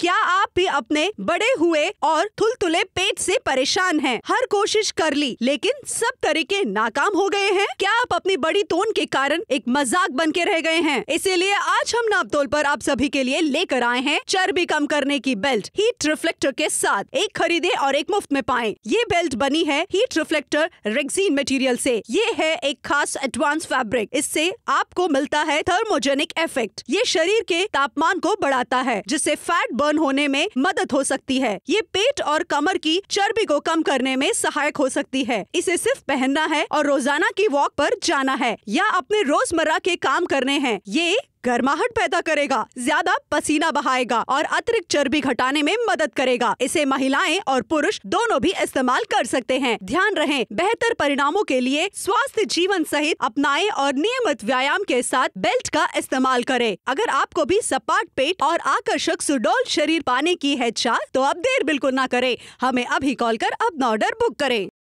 क्या आप भी अपने बड़े हुए और थुलथुले पेट से परेशान हैं? हर कोशिश कर ली लेकिन सब तरीके नाकाम हो गए हैं क्या आप अपनी बड़ी टोन के कारण एक मजाक बन के रह गए हैं इसीलिए आज हम नापतोल पर आप सभी के लिए लेकर आए हैं चर्बी कम करने की बेल्ट हीट रिफ्लेक्टर के साथ एक खरीदे और एक मुफ्त में पाए ये बेल्ट बनी है हीट रिफ्लेक्टर रेक्सीन मटेरियल से ये है एक खास एडवांस फैब्रिक इससे आपको मिलता है थर्मोजेनिक इफेक्ट ये शरीर के तापमान को बढ़ाता है जिससे फैट बर्न होने में मदद हो सकती है ये पेट और कमर की चर्बी को कम करने में सहायक हो सकती है इसे सिर्फ पहनना है और रोजाना की वॉक पर जाना है या अपने रोजमर्रा के काम करने हैं ये गर्माहट पैदा करेगा ज्यादा पसीना बहाएगा और अतिरिक्त चर्बी घटाने में मदद करेगा इसे महिलाएं और पुरुष दोनों भी इस्तेमाल कर सकते हैं ध्यान रहे बेहतर परिणामों के लिए स्वास्थ्य जीवन सहित अपनाए और नियमित व्यायाम के साथ बेल्ट का इस्तेमाल करें अगर आपको भी सपाट पेट और आकर्षक सुडोल शरीर पाने की है चाह तो अब देर बिल्कुल ना करें हमें अभी कॉल कर अपना ऑर्डर बुक करें